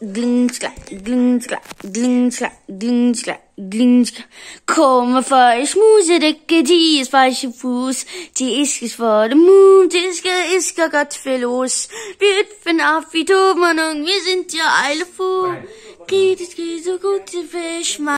glinska, glinska, glinska, glinska, glinska. Kommer for i smusedække, de er spejse fus. De iskes for ist mum, de skal isker godt fælles. Vi øtfen af i tog, wir sind ja alle Geht es, geht so gut til fisk,